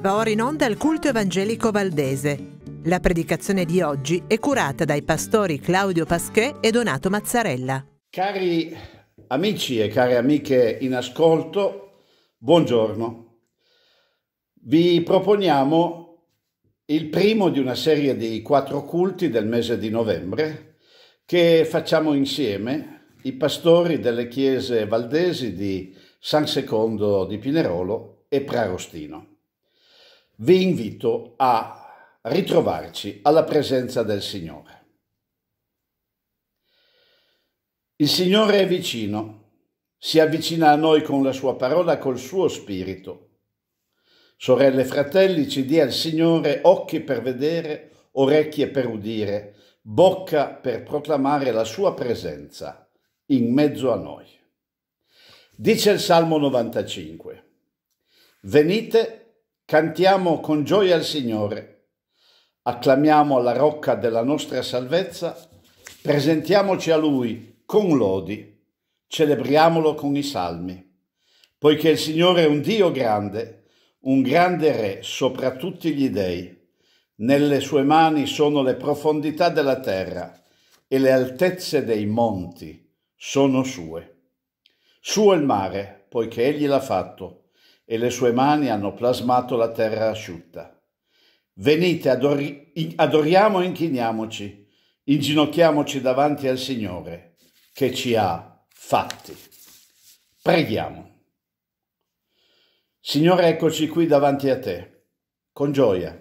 Va ora in onda il culto evangelico valdese. La predicazione di oggi è curata dai pastori Claudio Pasché e Donato Mazzarella. Cari amici e care amiche in ascolto, buongiorno. Vi proponiamo il primo di una serie di quattro culti del mese di novembre che facciamo insieme i pastori delle chiese valdesi di San Secondo di Pinerolo e Prarostino. Vi invito a ritrovarci alla presenza del Signore. Il Signore è vicino, si avvicina a noi con la sua parola, col suo spirito. Sorelle e fratelli, ci dia il Signore occhi per vedere, orecchie per udire, bocca per proclamare la sua presenza in mezzo a noi. Dice il Salmo 95, venite, cantiamo con gioia al Signore, acclamiamo la rocca della nostra salvezza, presentiamoci a Lui con lodi, celebriamolo con i salmi, poiché il Signore è un Dio grande, un grande Re sopra tutti gli dèi. Nelle sue mani sono le profondità della terra e le altezze dei monti sono sue. Suo il mare, poiché egli l'ha fatto, e le sue mani hanno plasmato la terra asciutta. Venite, adori adoriamo e inchiniamoci, inginocchiamoci davanti al Signore che ci ha fatti. Preghiamo. Signore, eccoci qui davanti a te, con gioia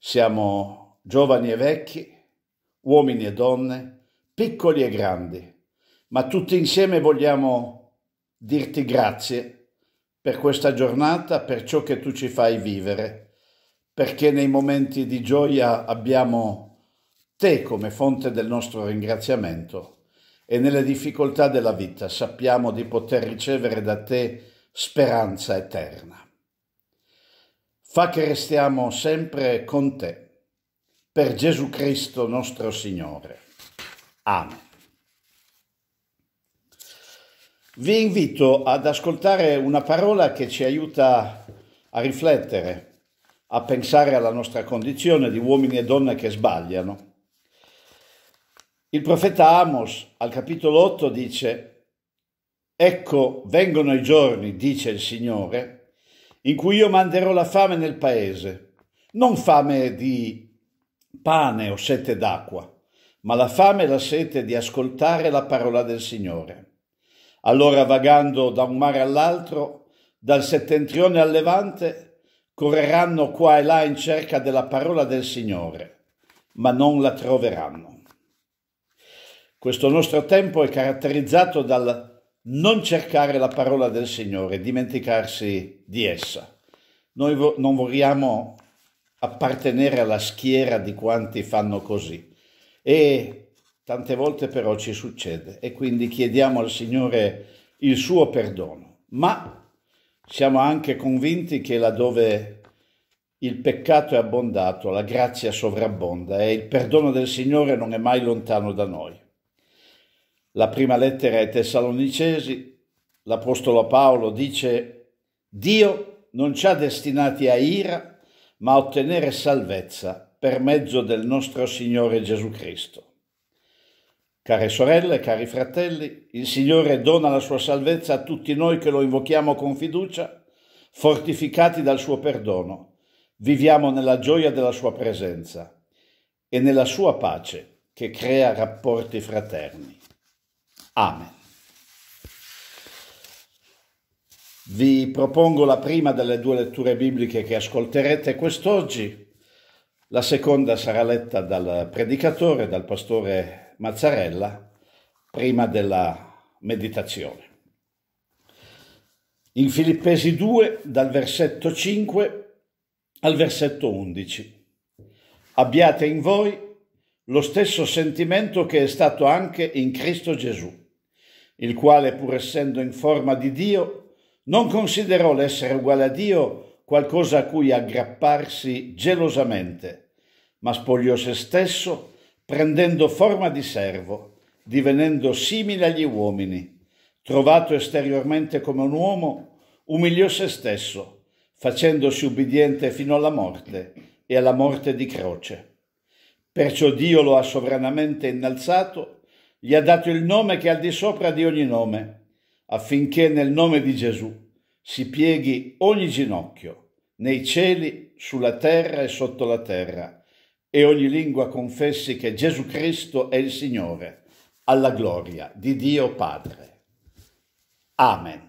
siamo giovani e vecchi, uomini e donne, piccoli e grandi, ma tutti insieme vogliamo dirti grazie per questa giornata, per ciò che tu ci fai vivere, perché nei momenti di gioia abbiamo te come fonte del nostro ringraziamento e nelle difficoltà della vita sappiamo di poter ricevere da te speranza eterna fa che restiamo sempre con te. Per Gesù Cristo nostro Signore. Amen. Vi invito ad ascoltare una parola che ci aiuta a riflettere, a pensare alla nostra condizione di uomini e donne che sbagliano. Il profeta Amos al capitolo 8 dice, Ecco vengono i giorni, dice il Signore, in cui io manderò la fame nel paese, non fame di pane o sete d'acqua, ma la fame e la sete di ascoltare la parola del Signore. Allora vagando da un mare all'altro, dal settentrione al levante, correranno qua e là in cerca della parola del Signore, ma non la troveranno. Questo nostro tempo è caratterizzato dal non cercare la parola del Signore, dimenticarsi di essa. Noi vo non vogliamo appartenere alla schiera di quanti fanno così e tante volte però ci succede e quindi chiediamo al Signore il suo perdono, ma siamo anche convinti che laddove il peccato è abbondato, la grazia sovrabbonda e il perdono del Signore non è mai lontano da noi. La prima lettera ai Tessalonicesi, l'Apostolo Paolo dice, Dio non ci ha destinati a ira, ma a ottenere salvezza per mezzo del nostro Signore Gesù Cristo. Care sorelle, cari fratelli, il Signore dona la sua salvezza a tutti noi che lo invochiamo con fiducia, fortificati dal suo perdono. Viviamo nella gioia della sua presenza e nella sua pace che crea rapporti fraterni. Amen. Vi propongo la prima delle due letture bibliche che ascolterete quest'oggi. La seconda sarà letta dal predicatore, dal pastore Mazzarella, prima della meditazione. In Filippesi 2, dal versetto 5 al versetto 11. Abbiate in voi lo stesso sentimento che è stato anche in Cristo Gesù il quale pur essendo in forma di Dio, non considerò l'essere uguale a Dio qualcosa a cui aggrapparsi gelosamente, ma spogliò se stesso prendendo forma di servo, divenendo simile agli uomini. Trovato esteriormente come un uomo, umiliò se stesso, facendosi ubbidiente fino alla morte e alla morte di croce. Perciò Dio lo ha sovranamente innalzato gli ha dato il nome che è al di sopra di ogni nome, affinché nel nome di Gesù si pieghi ogni ginocchio, nei cieli, sulla terra e sotto la terra, e ogni lingua confessi che Gesù Cristo è il Signore, alla gloria di Dio Padre. Amen.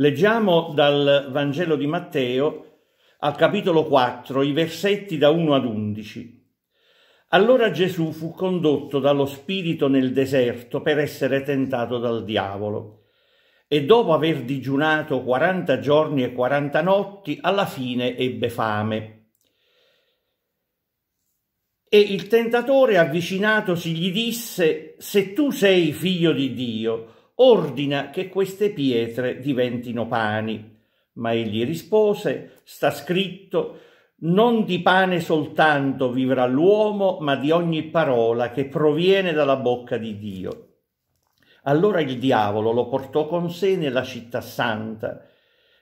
Leggiamo dal Vangelo di Matteo al capitolo 4 i versetti da 1 ad 11. Allora Gesù fu condotto dallo Spirito nel deserto per essere tentato dal diavolo e dopo aver digiunato 40 giorni e 40 notti alla fine ebbe fame. E il tentatore avvicinatosi gli disse, se tu sei figlio di Dio, ordina che queste pietre diventino pani. Ma egli rispose, sta scritto, non di pane soltanto vivrà l'uomo, ma di ogni parola che proviene dalla bocca di Dio. Allora il diavolo lo portò con sé nella città santa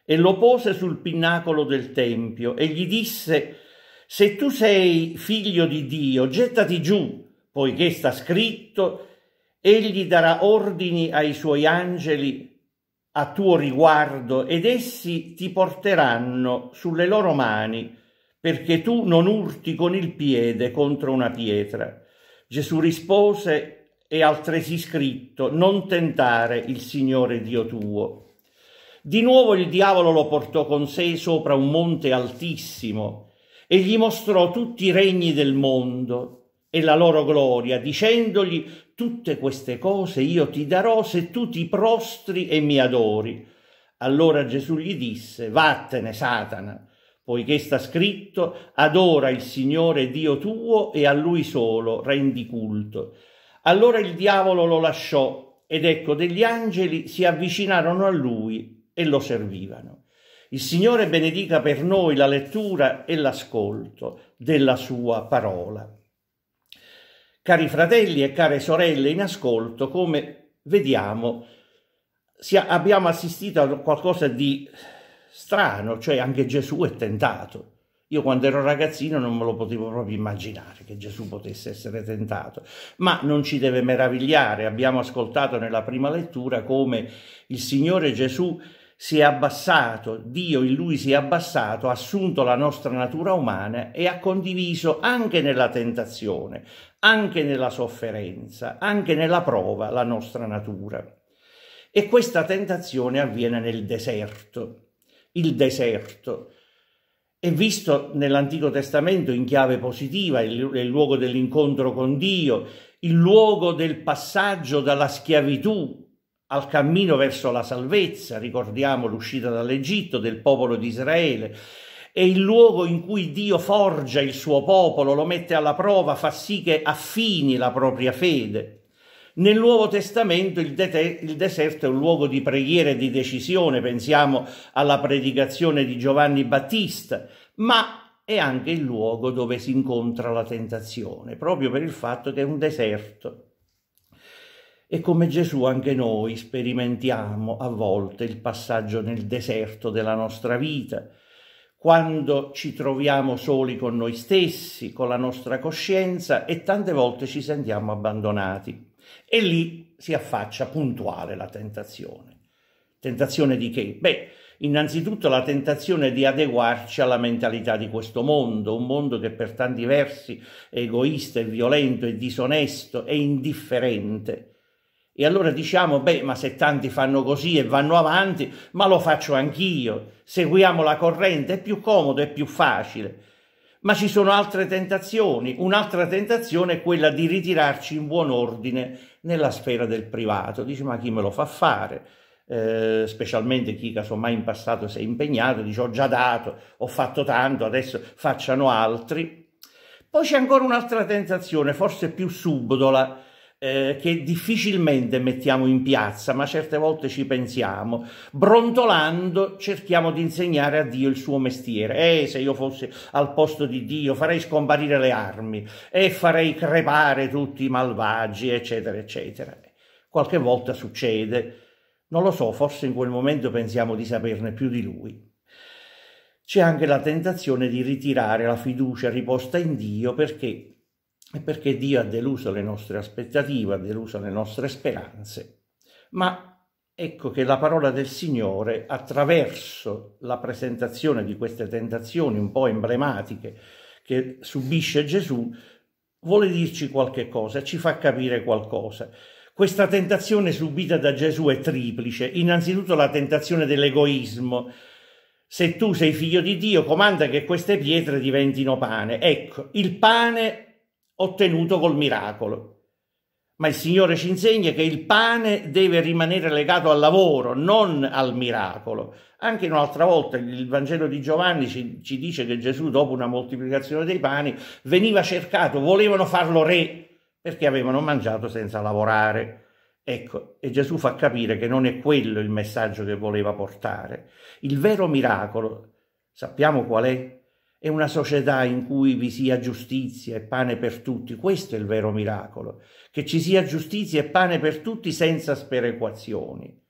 e lo pose sul pinnacolo del tempio e gli disse, se tu sei figlio di Dio, gettati giù, poiché sta scritto, Egli darà ordini ai suoi angeli a tuo riguardo ed essi ti porteranno sulle loro mani perché tu non urti con il piede contro una pietra. Gesù rispose è altresì scritto non tentare il Signore Dio tuo. Di nuovo il diavolo lo portò con sé sopra un monte altissimo e gli mostrò tutti i regni del mondo e la loro gloria, dicendogli tutte queste cose io ti darò se tu ti prostri e mi adori. Allora Gesù gli disse, vattene Satana, poiché sta scritto, adora il Signore Dio tuo e a lui solo rendi culto. Allora il diavolo lo lasciò ed ecco degli angeli si avvicinarono a lui e lo servivano. Il Signore benedica per noi la lettura e l'ascolto della sua parola. Cari fratelli e care sorelle in ascolto, come vediamo, abbiamo assistito a qualcosa di strano, cioè anche Gesù è tentato. Io quando ero ragazzino non me lo potevo proprio immaginare che Gesù potesse essere tentato, ma non ci deve meravigliare. Abbiamo ascoltato nella prima lettura come il Signore Gesù si è abbassato, Dio in lui si è abbassato, ha assunto la nostra natura umana e ha condiviso anche nella tentazione, anche nella sofferenza, anche nella prova la nostra natura. E questa tentazione avviene nel deserto. Il deserto è visto nell'Antico Testamento in chiave positiva, il, il luogo dell'incontro con Dio, il luogo del passaggio dalla schiavitù al cammino verso la salvezza, ricordiamo l'uscita dall'Egitto del popolo di Israele, è il luogo in cui Dio forgia il suo popolo, lo mette alla prova, fa sì che affini la propria fede. Nel Nuovo Testamento il, de- il deserto è un luogo di preghiera e di decisione, pensiamo alla predicazione di Giovanni Battista, ma è anche il luogo dove si incontra la tentazione, proprio per il fatto che è un deserto. E come Gesù anche noi sperimentiamo a volte il passaggio nel deserto della nostra vita, quando ci troviamo soli con noi stessi, con la nostra coscienza e tante volte ci sentiamo abbandonati. E lì si affaccia puntuale la tentazione. Tentazione di che? Beh, innanzitutto la tentazione di adeguarci alla mentalità di questo mondo, un mondo che per tanti versi è egoista, è violento, è disonesto, è indifferente. E allora diciamo, beh, ma se tanti fanno così e vanno avanti, ma lo faccio anch'io, seguiamo la corrente, è più comodo, è più facile. Ma ci sono altre tentazioni, un'altra tentazione è quella di ritirarci in buon ordine nella sfera del privato. Dici, ma chi me lo fa fare? Eh, specialmente chi casomai in passato si è impegnato, dice ho già dato, ho fatto tanto, adesso facciano altri. Poi c'è ancora un'altra tentazione, forse più subdola, eh, che difficilmente mettiamo in piazza, ma certe volte ci pensiamo. Brontolando cerchiamo di insegnare a Dio il suo mestiere. Eh, se io fossi al posto di Dio farei scomparire le armi e farei crepare tutti i malvagi, eccetera, eccetera. Qualche volta succede. Non lo so, forse in quel momento pensiamo di saperne più di lui. C'è anche la tentazione di ritirare la fiducia riposta in Dio perché è perché Dio ha deluso le nostre aspettative, ha deluso le nostre speranze. Ma Ecco che la parola del Signore, attraverso la presentazione di queste tentazioni un po' emblematiche che subisce Gesù, vuole dirci qualche cosa, ci fa capire qualcosa. Questa tentazione subita da Gesù è triplice. Innanzitutto la tentazione dell'egoismo. Se tu sei figlio di Dio, comanda che queste pietre diventino pane. Ecco, il pane ottenuto col miracolo. Ma il Signore ci insegna che il pane deve rimanere legato al lavoro, non al miracolo. Anche un'altra volta il Vangelo di Giovanni ci, ci, dice che Gesù, dopo una moltiplicazione dei pani, veniva cercato, volevano farlo re perché avevano mangiato senza lavorare. Ecco, e Gesù fa capire che non è quello il messaggio che voleva portare. Il vero miracolo, sappiamo qual è? e una società in cui vi sia giustizia e pane per tutti. Questo è il vero miracolo, che ci sia giustizia e pane per tutti senza sperequazioni.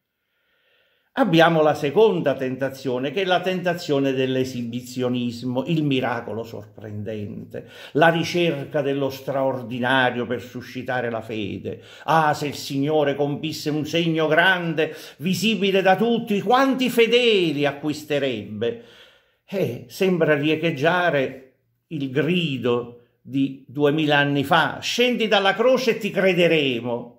Abbiamo la seconda tentazione, che è la tentazione dell'esibizionismo, il miracolo sorprendente, la ricerca dello straordinario per suscitare la fede. Ah, se il Signore compisse un segno grande, visibile da tutti, quanti fedeli acquisterebbe? eh, sembra riecheggiare il grido di duemila anni fa, scendi dalla croce e ti crederemo.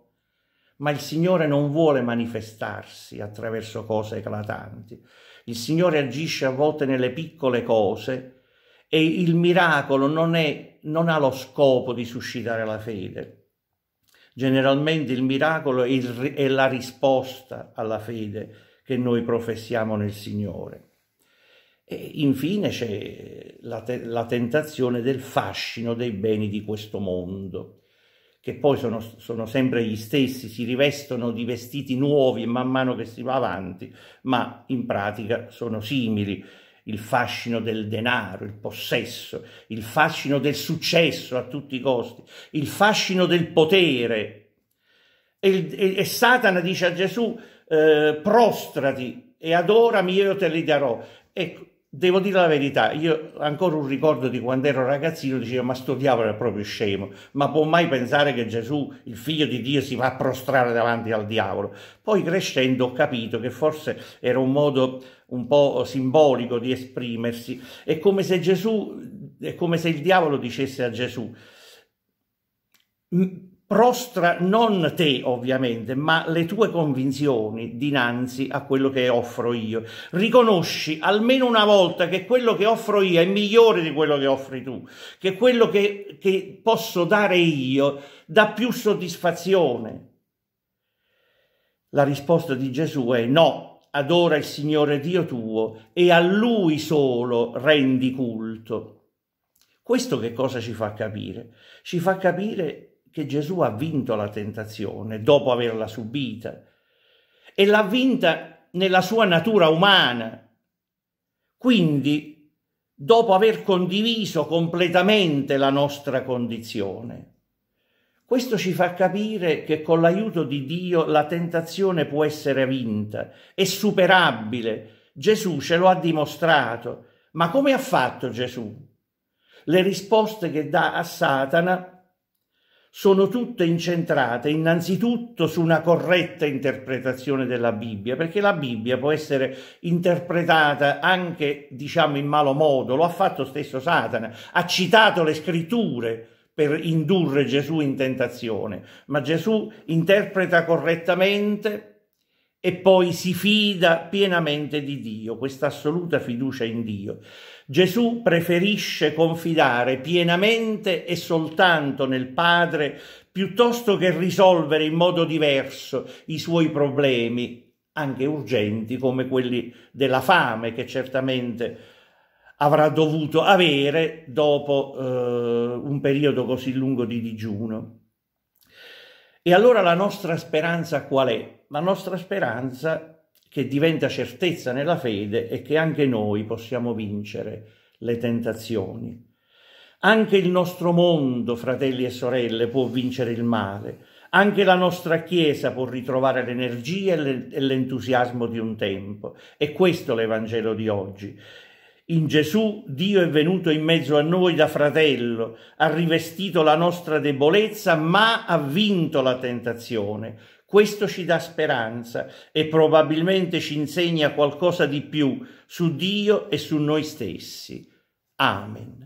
Ma il Signore non vuole manifestarsi attraverso cose eclatanti. Il Signore agisce a volte nelle piccole cose e il miracolo non, è, non ha lo scopo di suscitare la fede. Generalmente il miracolo è, il, è la risposta alla fede che noi professiamo nel Signore. E infine c'è la, te la, tentazione del fascino dei beni di questo mondo, che poi sono, sono, sempre gli stessi, si rivestono di vestiti nuovi man mano che si va avanti, ma in pratica sono simili. Il fascino del denaro, il possesso, il fascino del successo a tutti i costi, il fascino del potere. E, e, e Satana dice a Gesù, eh, prostrati e adorami, io te li darò. Ecco, Devo dire la verità, io ancora un ricordo di quando ero ragazzino, dicevo ma sto diavolo è proprio scemo, ma può mai pensare che Gesù, il figlio di Dio, si va a prostrare davanti al diavolo? Poi crescendo ho capito che forse era un modo un po' simbolico di esprimersi, è come se Gesù, è come se il diavolo dicesse a Gesù, prostra non te ovviamente, ma le tue convinzioni dinanzi a quello che offro io. Riconosci almeno una volta che quello che offro io è migliore di quello che offri tu, che quello che, che posso dare io dà più soddisfazione. La risposta di Gesù è no, adora il Signore Dio tuo e a Lui solo rendi culto. Questo che cosa ci fa capire? Ci fa capire che Gesù ha vinto la tentazione dopo averla subita e l'ha vinta nella sua natura umana. Quindi, dopo aver condiviso completamente la nostra condizione. Questo ci fa capire che con l'aiuto di Dio la tentazione può essere vinta, è superabile. Gesù ce lo ha dimostrato. Ma come ha fatto Gesù? Le risposte che dà a Satana sono tutte incentrate innanzitutto su una corretta interpretazione della Bibbia, perché la Bibbia può essere interpretata anche, diciamo, in malo modo, lo ha fatto stesso Satana, ha citato le scritture per indurre Gesù in tentazione, ma Gesù interpreta correttamente e poi si fida pienamente di Dio, questa assoluta fiducia in Dio. Gesù preferisce confidare pienamente e soltanto nel Padre piuttosto che risolvere in modo diverso i suoi problemi, anche urgenti come quelli della fame che certamente avrà dovuto avere dopo eh, un periodo così lungo di digiuno. E allora la nostra speranza qual è? La nostra speranza che diventa certezza nella fede è che anche noi possiamo vincere le tentazioni. Anche il nostro mondo, fratelli e sorelle, può vincere il male. Anche la nostra Chiesa può ritrovare l'energia e l'entusiasmo di un tempo. E questo è l'Evangelo di oggi. In Gesù Dio è venuto in mezzo a noi da fratello, ha rivestito la nostra debolezza, ma ha vinto la tentazione. Questo ci dà speranza e probabilmente ci insegna qualcosa di più su Dio e su noi stessi. Amen.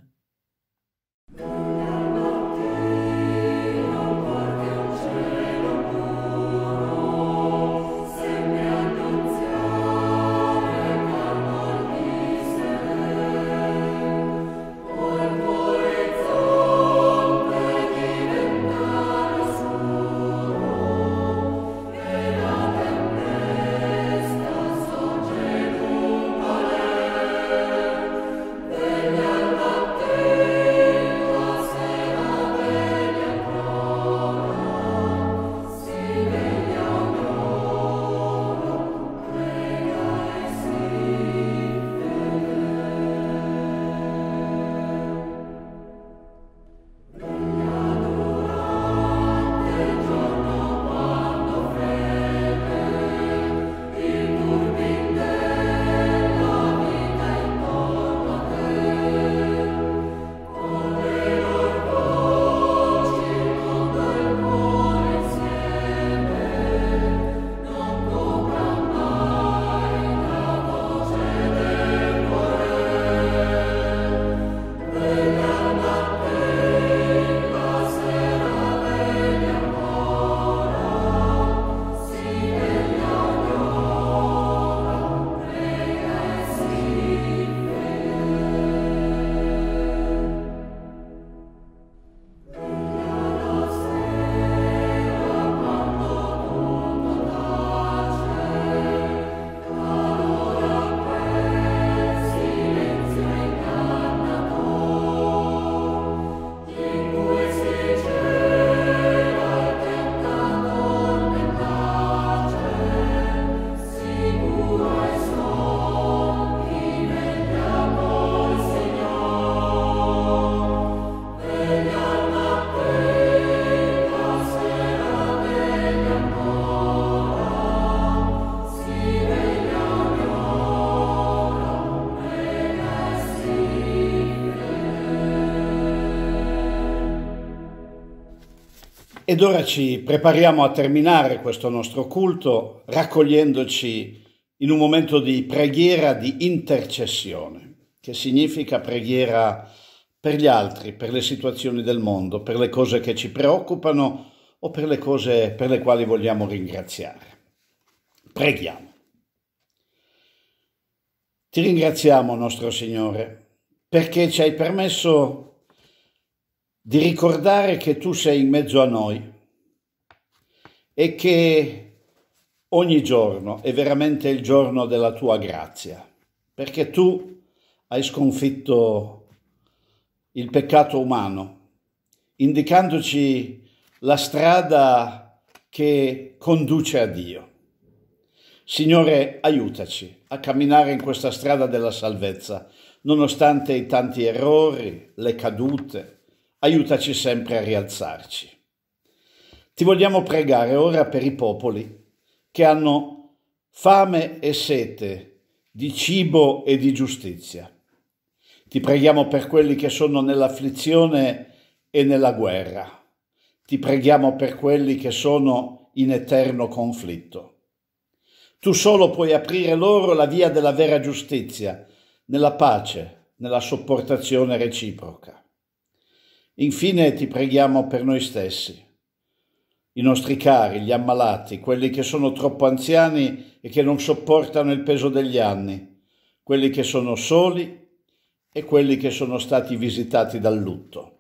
Ed ora ci prepariamo a terminare questo nostro culto raccogliendoci in un momento di preghiera di intercessione, che significa preghiera per gli altri, per le situazioni del mondo, per le cose che ci preoccupano o per le cose per le quali vogliamo ringraziare. Preghiamo. Ti ringraziamo, nostro Signore, perché ci hai permesso di ricordare che tu sei in mezzo a noi e che ogni giorno è veramente il giorno della tua grazia, perché tu hai sconfitto il peccato umano, indicandoci la strada che conduce a Dio. Signore, aiutaci a camminare in questa strada della salvezza, nonostante i tanti errori, le cadute, aiutaci sempre a rialzarci. Ti vogliamo pregare ora per i popoli che hanno fame e sete di cibo e di giustizia. Ti preghiamo per quelli che sono nell'afflizione e nella guerra. Ti preghiamo per quelli che sono in eterno conflitto. Tu solo puoi aprire loro la via della vera giustizia, nella pace, nella sopportazione reciproca. Infine ti preghiamo per noi stessi, i nostri cari, gli ammalati, quelli che sono troppo anziani e che non sopportano il peso degli anni, quelli che sono soli e quelli che sono stati visitati dal lutto.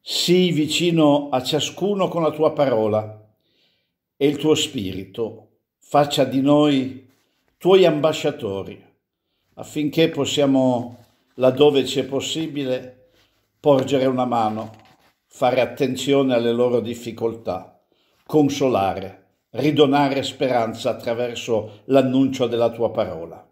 Sii vicino a ciascuno con la tua parola e il tuo spirito faccia di noi tuoi ambasciatori affinché possiamo, laddove ci è possibile, porgere una mano, fare attenzione alle loro difficoltà, consolare, ridonare speranza attraverso l'annuncio della tua parola.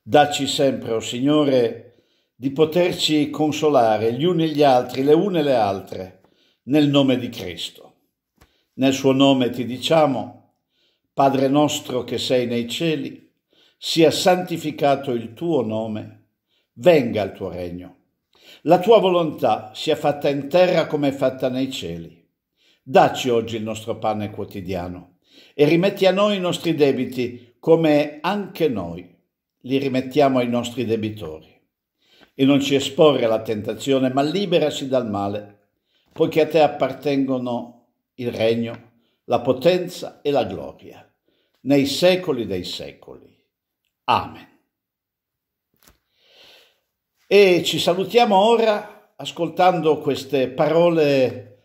Dacci sempre, o oh Signore, di poterci consolare gli uni e gli altri, le une e le altre, nel nome di Cristo. Nel suo nome ti diciamo, Padre nostro che sei nei cieli, sia santificato il tuo nome, venga il tuo regno la tua volontà sia fatta in terra come è fatta nei cieli. Dacci oggi il nostro pane quotidiano e rimetti a noi i nostri debiti come anche noi li rimettiamo ai nostri debitori. E non ci esporre alla tentazione, ma liberaci dal male, poiché a te appartengono il regno, la potenza e la gloria, nei secoli dei secoli. Amen. E ci salutiamo ora ascoltando queste parole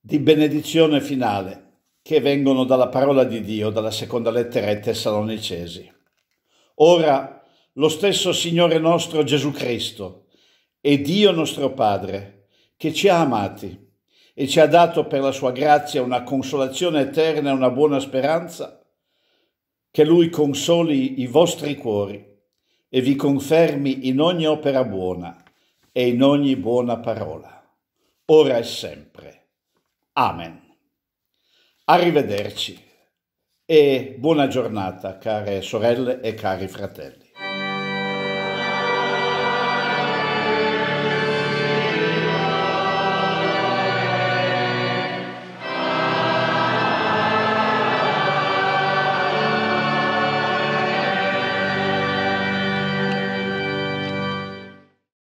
di benedizione finale che vengono dalla parola di Dio, dalla seconda lettera ai Tessalonicesi. Ora lo stesso Signore nostro Gesù Cristo e Dio nostro Padre, che ci ha amati e ci ha dato per la sua grazia una consolazione eterna e una buona speranza, che Lui consoli i vostri cuori e vi confermi in ogni opera buona e in ogni buona parola, ora e sempre. Amen. Arrivederci e buona giornata care sorelle e cari fratelli.